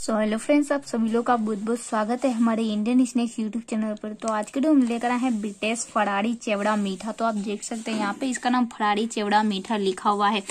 so hello friends आप सभी लोग का बहुत बहुत स्वागत है हमारे इंडियन स्नैक्स यूट्यूब चैनल पर तो आज के डे हम लेकर आए हैं ब्रिटेस फरारी चेवड़ा मीठा तो आप देख सकते हैं यहाँ पे इसका नाम फरारी चेवड़ा मीठा लिखा हुआ है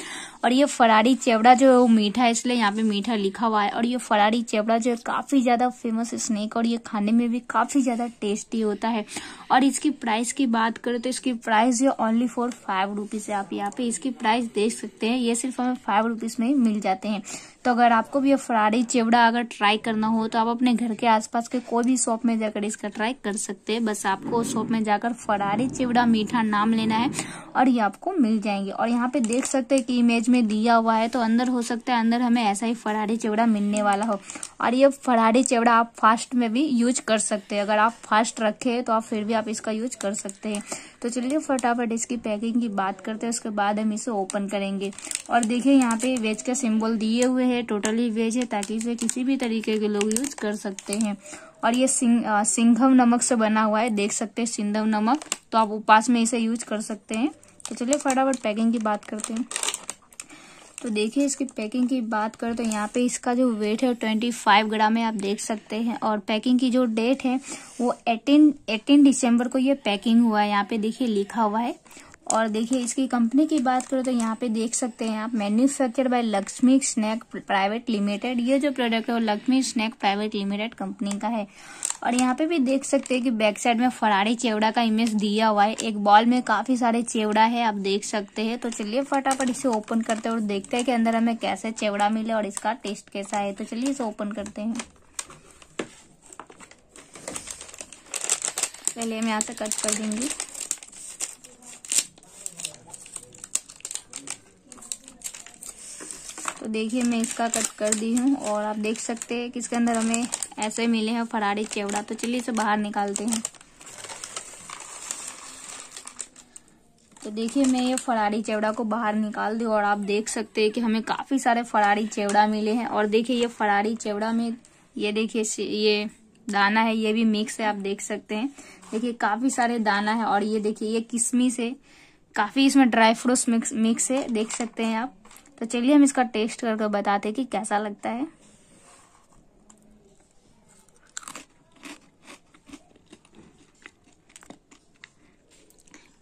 और ये फरारी चेवड़ा जो है वो मीठा है इसलिए यहाँ पे मीठा लिखा हुआ है और ये फरारी चेवड़ा जो है काफी ज्यादा फेमस स्नैक और ये खाने में भी काफी ज्यादा टेस्टी होता है और इसकी प्राइस की बात करें तो इसकी प्राइस जो ओनली फॉर फाइव रुपीज है आप यहाँ पे इसकी प्राइस देख सकते हैं ये सिर्फ हमें फाइव रुपीज में मिल जाते हैं तो अगर आपको भी ये फरारी चेवड़ा अगर अगर ट्राई करना हो तो आप अपने घर के आसपास के कोई भी शॉप में जाकर इसका ट्राई कर सकते हैं बस आपको शॉप में जाकर फरारी चिवड़ा मीठा नाम लेना है और ये आपको मिल जाएंगे और यहाँ पे देख सकते हैं कि इमेज में दिया हुआ है तो अंदर हो सकता है अंदर हमें ऐसा ही फरारी चिवड़ा मिलने वाला हो और ये फरारी चिवड़ा आप फास्ट में भी यूज कर सकते हैं अगर आप फास्ट रखे तो आप फिर भी आप इसका यूज कर सकते हैं तो चलिए फटाफट इसकी पैकिंग की बात करते हैं उसके बाद हम इसे ओपन करेंगे और देखिये यहाँ पे वेज का सिम्बॉल दिए हुए है टोटली वेज है ताकि इसे किसी भी तरीके के लोग यूज कर सकते हैं और ये सिंह सिंघम नमक से बना हुआ है देख सकते हैं सिंधव नमक तो आप उपास में इसे यूज कर सकते हैं तो चलिए फटाफट पैकिंग की बात करते हैं तो देखिए इसकी पैकिंग की बात करें तो यहाँ पे इसका जो वेट है ट्वेंटी फाइव ग्राम है आप देख सकते हैं और पैकिंग की जो डेट है वो एटीन एटीन दिसंबर को ये पैकिंग हुआ है यहाँ पे देखिए लिखा हुआ है और देखिए इसकी कंपनी की बात करो तो यहाँ पे देख सकते हैं आप manufacture by Lakshmi snack private limited ये जो प्रोडक्ट है वो Lakshmi snack private limited company का है और यहाँ पे भी देख सकते हैं कि बैक साइड में फरारी चेवड़ा का इमेज दिया हुआ है एक बॉल में काफी सारे चेवड़ा है आप देख सकते हैं तो चलिए फटाफट इसे ओपन करते हैं और देखते हैं कि अंदर हमें कैसे चेवड़ा मिले और इसका टेस्ट कैसा है तो चलिए इसे ओपन करते हैं पहले मैं यहाँ से कट कर दूंगी देखिए मैं इसका कट कर दी हूँ और आप देख सकते हैं कि इसके अंदर हमें ऐसे मिले हैं फरारी चेवड़ा तो चलिए इसे बाहर निकालते हैं तो देखिए मैं ये फरारी चेवड़ा को बाहर निकाल दी और आप देख सकते हैं कि हमें काफ़ी सारे फरारी चेवड़ा मिले हैं और देखिए ये फरारी चेवड़ा में ये देखिए ये दाना है ये भी मिक्स है आप देख सकते हैं देखिए काफ़ी सारे दाना है और ये देखिए ये किसमिस है काफ़ी इसमें ड्राई फ्रूट्स मिक्स मिक्स है देख सकते हैं आप तो चलिए हम इसका टेस्ट करके बताते हैं कि कैसा लगता है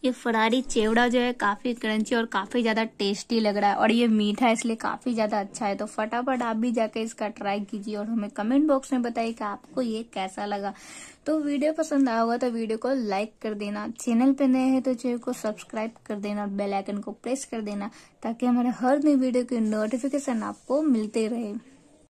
ये फरारी चेवड़ा जो है काफी क्रंची और काफी ज्यादा टेस्टी लग रहा है और ये मीठा इसलिए काफी ज्यादा अच्छा है तो फटाफट आप भी जाकर इसका ट्राई कीजिए और हमें कमेंट बॉक्स में बताइए कि आपको ये कैसा लगा तो वीडियो पसंद आया होगा तो वीडियो को लाइक कर देना चैनल पे नए हैं तो चैनल को सब्सक्राइब कर देना और बेल आइकन को प्रेस कर देना ताकि हमारे हर नई वीडियो की नोटिफिकेशन आपको मिलते रहे